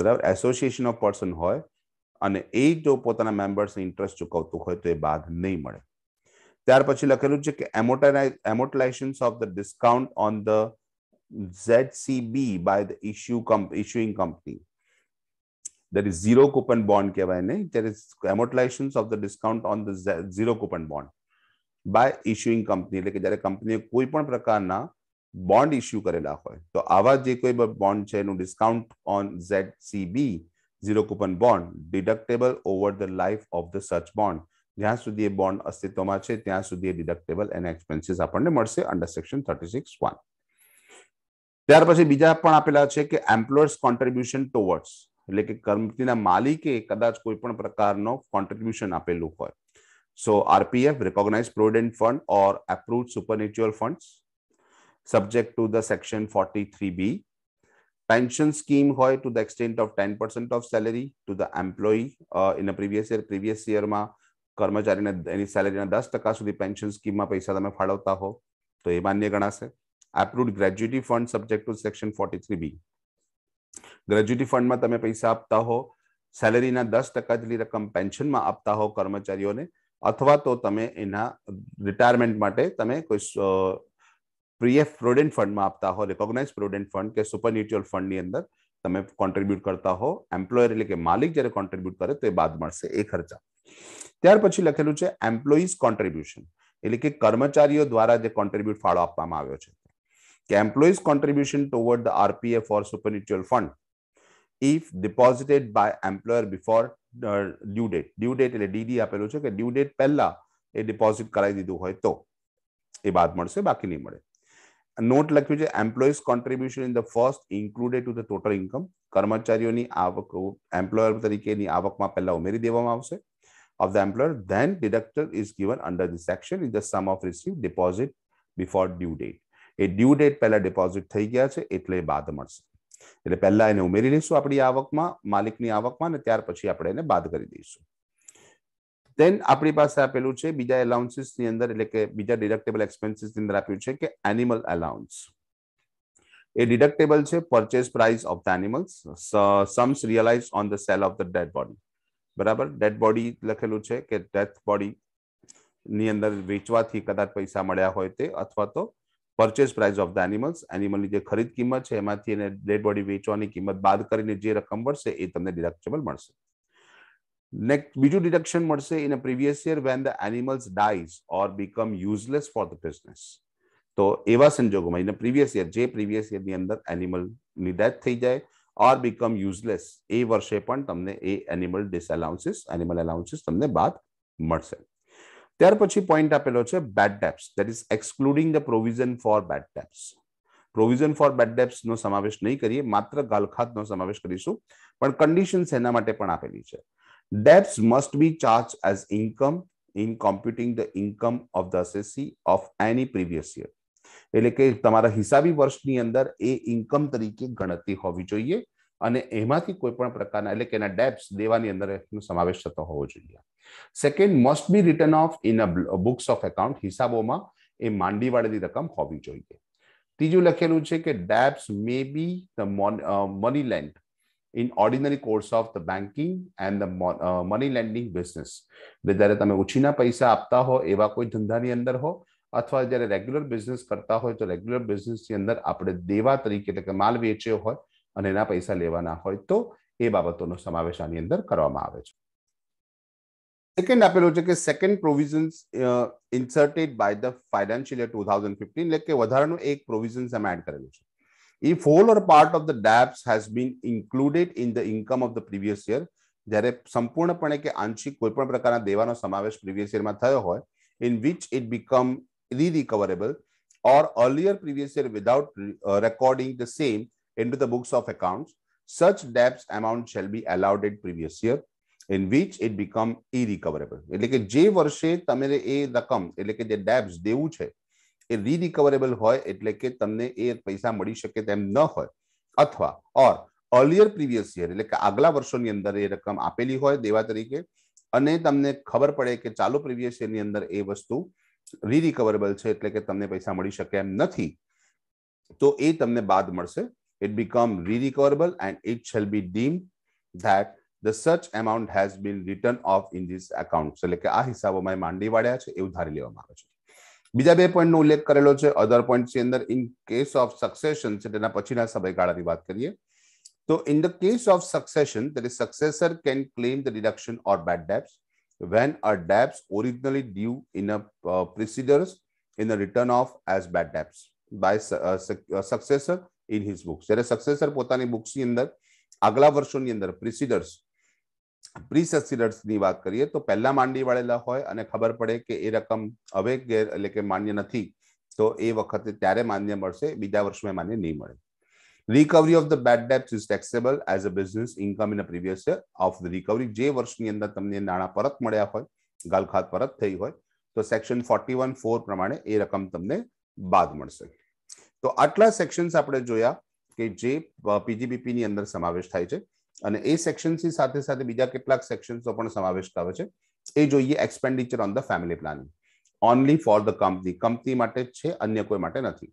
बदौर एसोसिएशन ऑफ पर्सन हो और एक जो પોતાના મેમ્બર્સ ઇન્ટરેસ્ટ ચૂકવતો હોય તો એ બાદ નહીં મળે ત્યાર પછી લખેલું છે કે amortize amortization of the discount on the ZCB by the issue issuing company there is zero coupon bond કહેવાય નહીં there is amortization of the discount on the zero coupon bond by issuing company એટલે કે જ્યારે company કોઈ પણ પ્રકારના bond issue કરેલા હોય તો આવા જે કોઈ બોન્ડ છે એનું discount on ZCB zero coupon bond deductible over the life of the such bond જ્યાં સુધી એ બોન્ડ અસ્તિત્વમાં છે ત્યાં સુધી એ ડિડક્ટિબલ એન્ડ એક્સપેન્સીસ આપણે મળશે અંડર સેક્શન 361 ત્યાર પછી બીજું પણ આપેલા છે કે એમ્પ્લોયર્સ કોન્ટ્રીબ્યુશન ટુવર્ડ્સ એટલે કે કર્મચારીના માલિકે કદાચ કોઈ પણ પ્રકારનો કોન્ટ્રીબ્યુશન આપેલું હોય so RPF recognise provident fund or approved superannuation funds subject to the section 43B. Pension scheme હોય to the extent of 10% of salary to the employee uh, in a previous year, previous year માં કર્મચારીને એની સેલેરીના દસ ટકા સુધી pension સ્કીમમાં પૈસા તમે ફાળવતા હો તો એ માન્ય ગણાશે approved gratuity fund subject to section forty three B gratuity ફંડમાં તમે પૈસા આપતા હો સેલેરીના દસ ટકા જેટલી રકમ પેન્શનમાં આપતા હો કર્મચારીઓને અથવા તો તમે એના રિટાયરમેન્ટ માટે તમે કોઈ पीएफ प्रूडेंट फंड માં આપતા હો રેકગનાઇઝ પ્રુડેન્ટ ફંડ કે સુપર ニュチュ લ ફંડ ની અંદર તમે કોન્ટ્રીબ્યુટ કરતા હો એમ્પ્લોયર એટલે કે માલિક જરે કોન્ટ્રીબ્યુટ કરે તે બાદ મળશે એ ખર્ચા ત્યાર પછી લખેલું છે એમ્પ્લોયીસ કોન્ટ્રીબ્યુશન એટલે કે કર્મચારીઓ દ્વારા જે કોન્ટ્રીબ્યુટ ફાળો આપવામાં આવ્યો છે કે employees contribution toward the RPF or ニュチュ superannuation fund if deposited by employer before due date due date એટલે डीडी આપેલું છે કે ડ્યુ डेट પહેલા એ ડિપોઝિટ કરાવી દીધું હોય તો એ બાદ મળશે બાકી નહીં મળે નોટ લખ્યું છે employees contribution in the first included to the total income કર્મચારીઓની આવક એમ્પ્લોયર તરીકેની આવકમાં પહેલા ઉમેરી દેવામાં આવશે of the employer then deductor is given under this section in the sum of received deposit before due date એ ડ્યુ ડેટ પહેલા ડિપોઝિટ થઈ ગયા છે એટલે બાદ મળશે એટલે પહેલા એને ઉમેરી લઈશું આપણી આવકમાં માલિકની આવકમાં અને ત્યાર પછી આપણે એને બાદ કરી દઈશું देन अपनी पास आपेलू है बीजा एलाउंसीस अंदर एट्ले बीजा डिडक्टेबल एक्सपेन्सीस अंदर आप एनिमल एलाउंस ए डिडक्टेबल है purchase price of the animals sums realise on the sale of the dead body बराबर डेड बॉडी लखेलू है कि डेथ बॉडी अंदर वेचवा कदाच पैसा मब्या हो अथवा तो purchase price of the animals animal खरीद किमत है डेड बॉडी वेचवा किमत बाद रकम मैं ये तक डिडक्टेबल मैं Next, Biju deduction મળશે in a previous year when the animals dies or become useless for the business. તો એવા સંજોગોમાં ઇન પ્રીવિયસ યર જે પ્રીવિયસ યરની અંદર એનિમલની ડેથ થઈ જાય ઓર બીકમ યુઝલેસ એ વર્ષે પણ તમને એ એનિમલ ડિસઅલાઉન્સીસ એનિમલ અલાઉન્સીસ તમને બાદ મળશે ત્યાર પછી પોઈન્ટ આપેલો છે bad debts that is excluding the provision for bad debts provision for bad ડેપ્સનો સમાવેશ નહીં કરીએ માત્ર ગાલખાતનો સમાવેશ કરીશું પણ કન્ડિશન્સ એના માટે પણ આપેલી છે Debts must be charged as income in computing the income of the assessee of any previous year. એટલે કે તમારા હિસાબી વર્ષની અંદર એ ઇન્કમ તરીકે ગણતરી હોવી જોઈએ અને એમાંથી કોઈ પણ પ્રકારના એટલે કે એના ડેપ્સ દેવાની અંદર સમાવેશ થતો હોવો જોઈએ second must be return of in a books of account હિસાબોમાં એ માંડીવાળેલી રકમ હોવી જોઈએ ત્રીજું લખેલું છે કે debts may be the money lent in ordinary course of the banking and the uh, money lending business એટલે જ્યારે તમે ઓછીના પૈસા આપતા હો એવા કોઈ ધંધાની અંદર હો અથવા જ્યારે રેગ્યુલર બિઝનેસ કરતા હોય તો રેગ્યુલર બિઝનેસની અંદર આપણે દેવા તરીકે એટલે કે માલ વેચ્યો હોય અને એના પૈસા લેવાના હોય તો એ બાબતોનો સમાવેશ આની અંદર કરવામાં આવે છે સેકન્ડ આપેલું છે કે second provisions inserted by the financial two thousand fifteen એટલે કે વધારાનું એક પ્રોવિઝન્સ એમાં એડ કરેલું છે If whole or part of the DAPS has been included in the income of the previous year, some સંપૂર્ણપણે કે આંશિક કોઈપણ પ્રકારના દેવાનો સમાવેશ પ્રીવિયસ યરમાં થયો હોય in which it become re-recoverable or earlier previous year without uh, recording the same into the books of accounts, such debts amount shall be allowed previous year in which it become irrecoverable. એટલે કે જે વર્ષે તમારે એ રકમ એટલે કે જે ડેબ્સ દેવું છે એ રીરિકવરેબલ હોય એટલે કે તમને એ પૈસા મળી શકે તેમ ન હોય અથવા ઓર અર્લિયર પ્રીવિયસ યર એટલે કે આગલા વર્ષોની અંદર એ રકમ આપેલી હોય દેવા તરીકે અને તમને ખબર પડે કે ચાલુ પ્રીવિયસ યરની અંદર એ વસ્તુ રીરિકવરેબલ છે એટલે કે તમને પૈસા મળી શકે એમ નથી તો એ તમને બાદ મળશે it become re-recoverable and it shall be deemed that the such amount has been written off in this account એટલે કે આ હિસાબોમાં માંડી વાળ્યા છે એવું ધારી લેવામાં આવે છે बीजा बे पॉइंट नो उल्लेख करेलो other point in case of succession पची समय बात करिए तो in the case of succession successor can claim the deduction और bad debts when a debts originally due in predecessors in return of as bad debts by successor in his books जैसे successor पता books अगला वर्षों प्रिसीडर्स પ્રિસી સિડર્સ ની વાત કરીએ તો પહેલા માંડી વાલેલા હોય અને ખબર પડે કે એ રકમ હવે ગેર એટલે કે માન્ય નથી તો એ વખતે ત્યારે માન્ય મળશે બીજા વર્ષમાં માન્ય નહીં મળે recovry of the bad debts is taxable as a business income in a previous year of the recovery જે વર્ષની અંદર તમને નાણા પરત મળ્યા હોય ગાલખાત પરત થઈ હોય તો સેક્શન 41 4 પ્રમાણે એ રકમ તમને બાદ મળશે તો આટલા સેક્શન્સ આપણે જોયા કે જે પજીબીપી ની અંદર સમાવેશ થાય છે અને એ સેક્શન્સની સાથે સાથે બીજા કેટલાક સેક્શન્સનો પણ સમાવેશ થાય છે એ જોઈએ expenditure on the family planning only for the company company માટે જ છે અન્ય કોઈ માટે નથી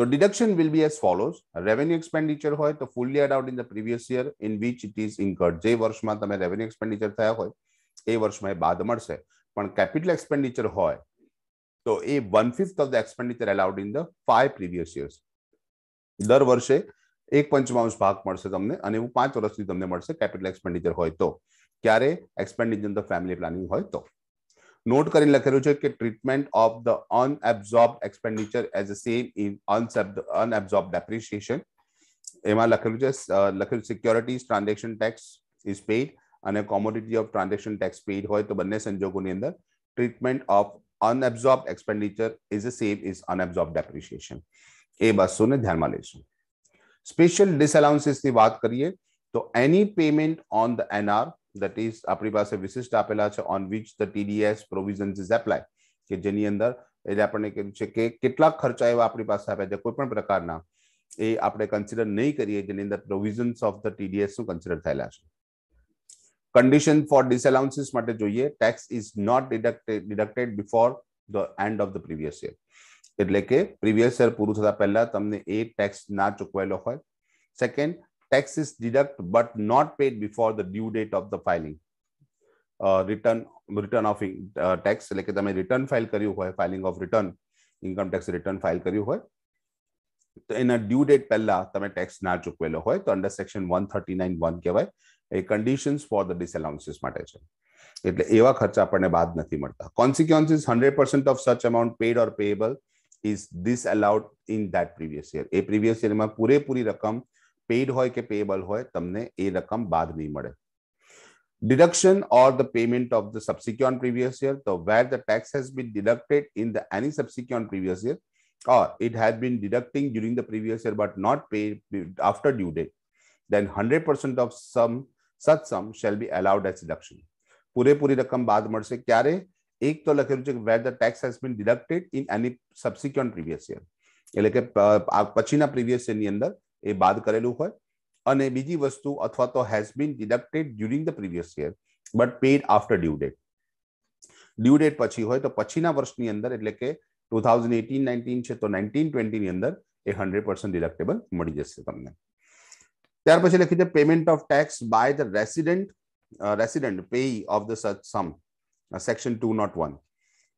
તો deduction will be as follows revenue expenditure હોય તો fully add in the previous year in which it is incurred જે વર્ષમાં તમે રેવન્યુ એક્સપેન્ડિચર થયા હોય એ વર્ષમાં એ બાદ મળશે પણ કેપિટલ એક્સપેન્ડિચર હોય તો એ one fifth of the expenditure allowed in the five previous years દર વર્ષે एक पंचमांश भाग मैसे तमने पांच वर्ष तक कैपिटल एक्सपेन्डिचर हो तो क्य एक्सपेन्डिचर फेमिली प्लानिंग हो तो नोट कर लखेलू कि treatment of the unabsorbed expenditure as a same in unabsorbed depreciation M लखेलू लखेल securities transaction takes is paid और commodity of transaction takes paid हो तो बने संजोगों की अंदर treatment of unabsorbed expenditure is a same is unabsorbed depreciation ए वस्तु ने ध्यान में लैसू સ્પેશિયલ ડિસઅલાઉન્સીસની વાત કરીએ તો any payment on the NR that is આપણી પાસે વિશિષ્ટ આપેલા છે on which the TDS provisions is apply કે જેની અંદર એટલે આપણને કીધું છે કે કેટલા ખર્ચા એવા આપણી પાસે આપ્યા છે કોઈ પણ પ્રકારના એ આપણે કન્સિડર નહીં કરીએ જેની અંદર પ્રોવિઝન્સ ઓફ ધ ટીડીએસ નું કન્સિડર થયેલા છે કન્ડિશન ફોર ડિસઅલાઉન્સીસ માટે જોઈએ tax is not deducted deducted before the end of the previous year એટલે કે प्रीवियस ईयर પૂરો થતા પહેલા તમે એક ટેક્સ ના ચૂકવેલો હોય second tax is deduct but not paid before the due date of the filing return return of tax એટલે કે તમે રિટર્ન ફાઇલ કર્યું હોય filing of return income tax return file કર્યું હોય ત એના ડ્યુ डेट પહેલા તમે ટેક્સ ના ચૂકવેલો હોય તો અન્ડર સેક્શન 139 1 કવાય એ કન્ડિશન્સ ફોર ધ ડિસअलाઉન્સીસ મતલબ એવા ખર્ચા અપને બાદ નથી મળતા consequences 100% of such amount paid or payable is disallowed in that previous year એ પ્રીવિયસ યર માં પૂરે પૂરી રકમ પેડ હોય કે પેએબલ હોય તમે એ રકમ બાદ નહીં મળે deduction or the payment of the subsequent previous year તો where the tax has been deducted in the any subsequent previous year or it had been deducting during the previous year but not paid after due date, then 100% of sum such sum shall be allowed as deduction. पूरे पूरी रकम बाद મળશે ક્યારે એક તો લખેલું છે કે where the tax has been deducted in any subsequent previous year એટલે કે પછીના પ્રીવિયસ યરની અંદર એ બાદ કરેલું હોય અને બીજી વસ્તુ અથવા તો has been deducted during the previous year but paid after due date due date પછી હોય તો પછીના વર્ષની અંદર એટલે કે 2018-19 છે તો 19-20 ની અંદર એ 100% ડિડક્ટેબલ મળી જશે તમને ત્યાર પછી લખી છે payment of tax by the resident resident payee of the such sum section 201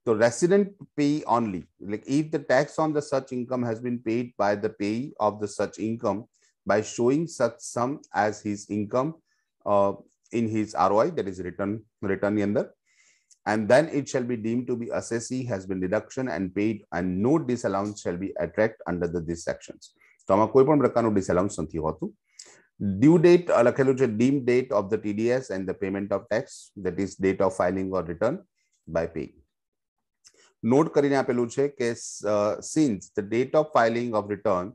તો resident payee only like if the tax on the such income has been paid by the payee of the such income by showing such sum as his income in his ROI that is return રિટર્નની અંદર and then it shall be deemed to be assessee has been deduction and paid and no disallowance shall be attract under the these sections to ama koi pan prakar no disallowance nathi hotu due date lakhelu che deemed date of the tds and the payment of tax that is date of filing or return by pay note karine apelu che ke since the date of filing of return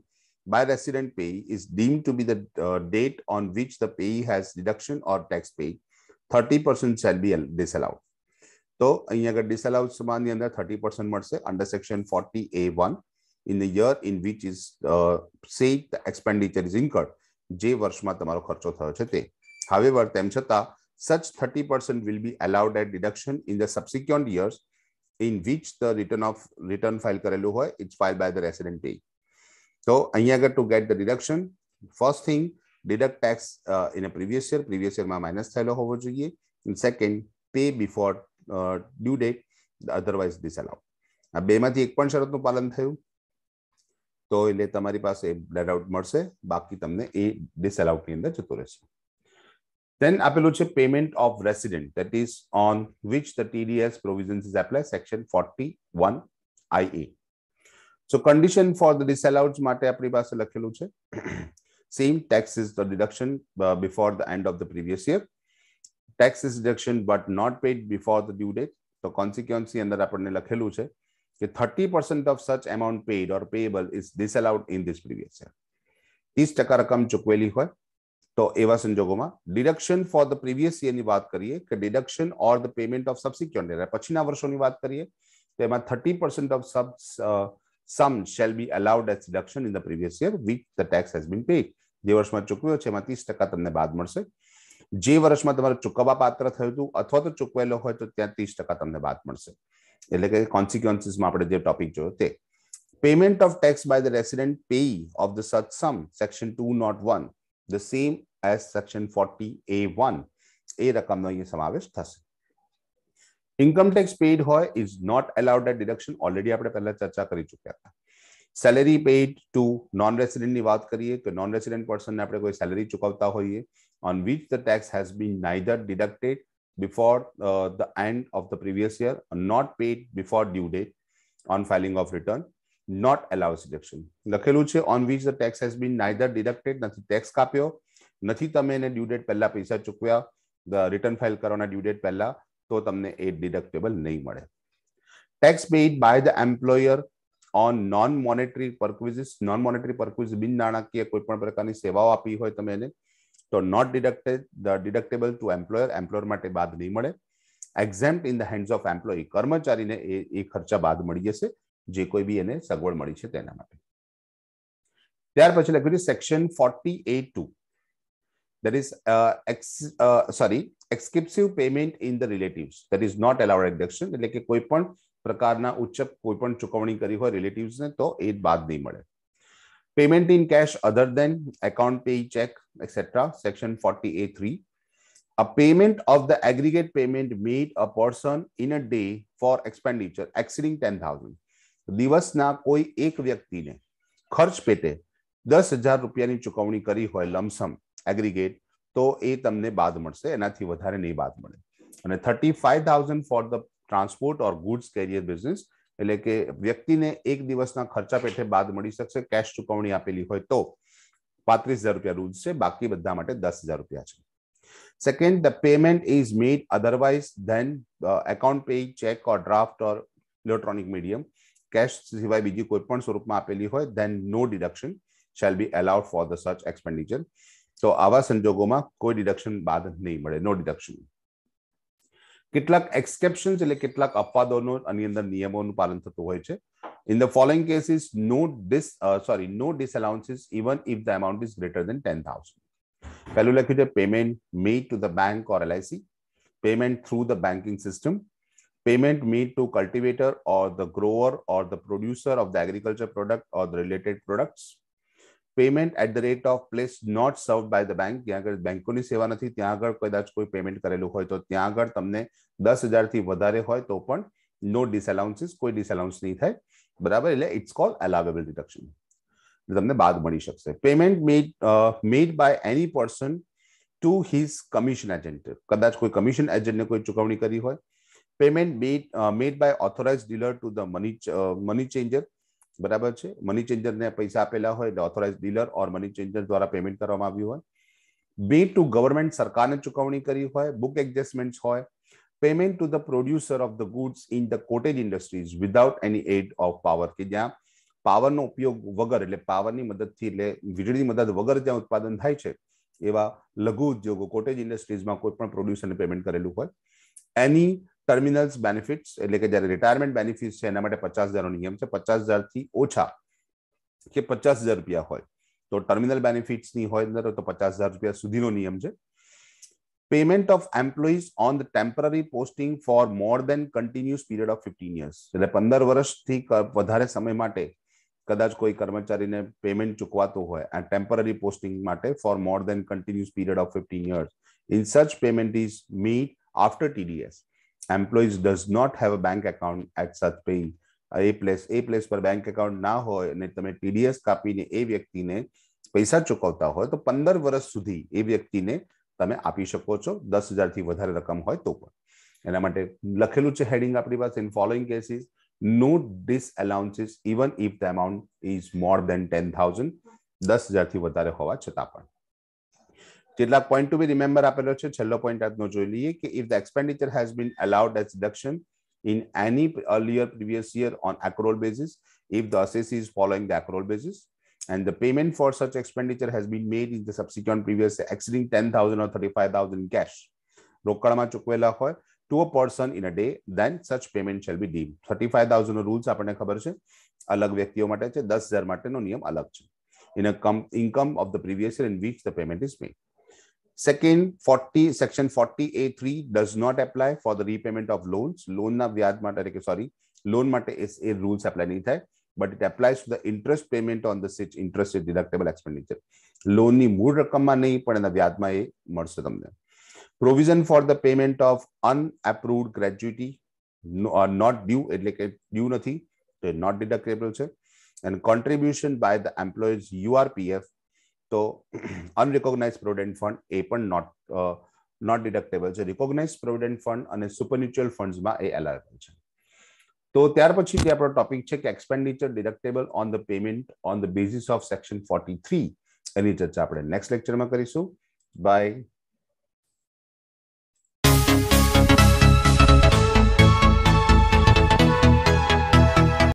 by resident pay is deemed to be the date on which the pay has deduction or tax paid 30% shall be disallowed तो અહીંયા ગર ડિસેલાઉઝ બમાની અંદર 30% મળશે under section 40a1 in the year in which is see the expenditure is incurred જે વર્ષમાં તમારો ખર્જો થયો છે તે હાએવર તેમ છતાં such 30% will be allowed a deduction in the subsequent years in which the return of return file કરેલું હોય its file by the resident tax તો અહીંયા ગર to get the deduction first thing deduct tax in a previous year previous year માં minus થયેલો હોવો જોઈએ in second pay before due date otherwise disallowed આ બેમાંથી એક પણ શરતનું પાલન થયું તો એટલે તમારી પાસે બ્લેડ આઉટ મળશે બાકી તમને એ ડિસએલાઉટની અંદર જતો રહેશે દેન આપેલું છે payment of resident that is on which the TDS provisions is apply section forty one IA so condition for the disallowed માટે આપણી પાસે લખેલું છે same tax is the deduction before the end of the previous year tax deduction but not paid before the due date તો કોન્સિક્વન્સની અંદર આપણને લખેલું છે કે thirty percent of such amount paid or payable is disallowed in this previous year ત્રીસ ટકા રકમ ચૂકવેલી હોય તો એવા સંજોગોમાં ડિડક્શન ફોર ધ પ્રીવિયસ યરની વાત કરીએ કે deduction or the payment of subsequent year પછીના વર્ષોની વાત કરીએ તો એમાં thirty percent of sub sum shall be allowed as deduction in the previous year which the tax has been paid જે વર્ષમાં ચૂકવ્યો છે એમાં ત્રીસ ટકા તમને બાદ મળશે जीवरशमा તમારે ચૂકવા પાત્ર થયું હતું અથવા તો ચૂકવેલો હોય તો ત્યાં 30% તમને બાદ મળશે એટલે કે કોન્સીક્યુએન્સીસ માં આપણે જે ટોપિક જોતે payment of tax by the resident payee of the such sum section 201 the same as section 40 ए1 એ રકમ અહીં સમાવિષ્ટ થશે ઇન્કમ ટેક્સ પેઇડ હોય is not allowed a deduction already આપણે પહેલા ચર્ચા કરી ચૂક્યા હતા salary paid to non resident की बात करिए तो नॉन रेसिडेंट पर्सन ने अपने कोई सैलरी चुकवता हो on which the tax has been neither deducted before the end of the previous year not paid before due date on filing of return not allow deduction લખેલું છે on which the tax has been neither deducted નથી tax કાપ્યો નથી તમે એને due date પહેલા પૈસા ચૂકવ્યા ધ રિટર્ન ફાઇલ કરવાના ડ્યુ ડેટ પહેલા તો તમને એ ડિડક્ટેબલ નહીં મળે tax paid by the on non monetary perquisites non monetary perquisite બિન નાણાકીય કોઈ પણ પ્રકારની સેવાઓ આપી હોય તમે એને તો not deducted the deductible to employer employer માટે બાદ નહીં મળે exempt in the hands of employee કર્મચારીને એ એ ખર્ચા બાદ મળી જશે જે કોઈ બી એને સગવડ મળી છે તેના માટે ત્યાર પછી લખ્યું છે section forty A two that is uh, ex, uh, sorry exclusive payment in the relatives that is not allowed deduction એટલે કે કોઈ પણ प्रकार उच्च कोईप चुकवण करी रिलेटिव ने तो ये बात नहीं मे payment in cash other than account payee cheque etcetera section forty A three a payment of the aggregate payment made a person in a day for expenditure exceeding ten thousand दिवस कोई एक व्यक्ति ने खर्च पेटे दस हजार रुपया चुकवनी करी हो लमसम एग्रीगेट तो ये तमने बाद मैं एना नहीं बाद मे thirty five thousand for the transport or goods carrier business એટલે કે વ્યક્તિને એક દિવસનો ખર્ચા પેથે બાદ મળી શકે કેશ ચૂકવણી આપેલી હોય તો 35000 રૂપિયા રુદસે બાકી બધા માટે 10000 રૂપિયા છે second the payment is made otherwise than account payee cheque or draft or electronic medium cash સિવાય બીજી કોઈ પણ સ્વરૂપમાં આપેલી હોય than no deduction shall be allowed for the such expenditure તો આવા સંજોગોમાં કોઈ ડિડક્શન બાદત નહીં મળે નો ડિડક્શન કેટલાક એક્સેપ્શન્સ એટલે કેટલાક અપવાદોનો આની અંદર નિયમોનું પાલન થતું હોય છે in the following case is no dis sorry no dis allowances even if the amount is greater than 10000 પહેલું લખ્યું છે payment made to the bank or LIC payment through the banking system payment made to cultivator or the grower or the producer of the agriculture product or the related products payment at the rate of place not served by the bank જ્યાં આગળ બેંકોની સેવા નથી ત્યાં આગળ કદાચ કોઈ payment કરેલું હોય તો ત્યાં આગળ તમને દસ હજારથી વધારે હોય તો પણ નો ડિસએલાઉન્સીસ કોઈ ડિસએલાઉન્સ નહીં થાય બરાબર એટલે ઇટ્સ કોલ એલાવેબલ ડિડક્શન તમને બાદ મળી શકશે payment made made by any person to his commission agent કદાચ કોઈ કમિશન એજન્ટને કોઈ ચુકવણી કરી હોય payment made made by authorise dealer to the money money changer બરાબર છે મની ચેન્જરને પૈસા આપેલા હોય એટલે authorise dealer or money changer દ્વારા પેમેન્ટ કરવામાં આવ્યું હોય બે ટુ ગવર્મેન્ટ સરકારને ચુકવણી કરી હોય બુક એડજસ્ટમેન્ટ્સ હોય payment to the producer of the goods in the cottage industries without any aid of power કે જ્યાં પાવરનો ઉપયોગ વગર એટલે પાવરની મદદથી એટલે વીજળીની મદદ વગર જ્યાં ઉત્પાદન થાય છે એવા લઘુ ઉદ્યોગો કોટેજ ઇન્ડસ્ટ્રીઝમાં કોઈ પણ પ્રોડ્યુસરને પેમેન્ટ કરેલું હોય એની टर्मिनल्स बेनिफिट्स एटले के जारे रिटायरमेंट बेनिफिट्स छे नमाटे 50000 નો નિયમ છે 50000 થી ઓછા કે 50000 રૂપિયા હોય તો ટર્મિનલ બેનિફિટ્સ ની હોય નર તો 50000 રૂપિયા સુધીનો નિયમ છે payment of employees on the temporary posting for more than continuous period of 15 years એટલે 15 વર્ષ થી વધારે સમય માટે કદાચ કોઈ કર્મચારીને પેમેન્ટ ચૂકવાતું હોય આ ટેમ્પરરી પોસ્ટિંગ માટે for more than continuous period of 15 years in such payment is made after tds employees does not have a bank account at such paying a place a place પર bank account ના હોય અને તમે TDS કાપીને એ વ્યક્તિને પૈસા ચૂકવતા હોય તો પંદર વર્ષ સુધી એ વ્યક્તિને તમે આપી શકો છો દસ હજારથી વધારે રકમ હોય તો પણ એના માટે લખેલું છે હેડિંગ આપણી પાસે in following cases no disallowances even if the amount is more than ten thousand દસ હજારથી વધારે હોવા છતાં પણ કેટલાક પોઈન્ટ ટુ બી રિમેમ્બર આપેલો છે છેલ્લો પોઈન્ટ આજનો જોઈ લઈએ કે if the expenditure has been allowed as deduction in any earlier previous year on accrual basis if the assessee is following the accrual basis and the payment for such expenditure has been made in the subsequent previous year exceeding 10,000 or 35,000 in cash. રોકડમાં ચૂકવેલા હોય to a person in a day then such payment shall be deem thirty five થાઉઝન્ડનો rules આપણને ખબર છે અલગ વ્યક્તિઓ માટે છે દસ હજાર માટેનો નિયમ અલગ છે in a come income of the previous year in which the payment is made Second, 40 section 40A3 does not apply for the repayment of loans. Loan na vyaj mate sorry, loan mate is a rules apply nahi tha, but it applies to the interest payment on the such interest deductible expenditure. Loan ni મૂળ રકમમાં નહીં પણ એના વ્યાજમાં એ મળશે તમને. Provision for the payment of unapproved gratuity no, uh, not due એટલે કે due નથી તો નોટ ડિડક્ટેબલ છે and contribution by the employees URPF તો અનરિકોગ્નાઇઝ પ્રોવિડન્ટ ફંડ એ પણ નોટ નોટ ડિડક્ટેબલ છે રિકોગ્નાઇઝ પ્રોવિડન્ટ ફંડ અને સુપર મ્યુચ્યુઅલ ફંડ્સમાં એ એલાયેબલ છે તો ત્યાર પછી આપણો ટોપિક છે કે expenditure deductible on the payment on the basis of section forty three એની ચર્ચા આપણે નેક્સ્ટ લેક્ચરમાં કરીશું બાય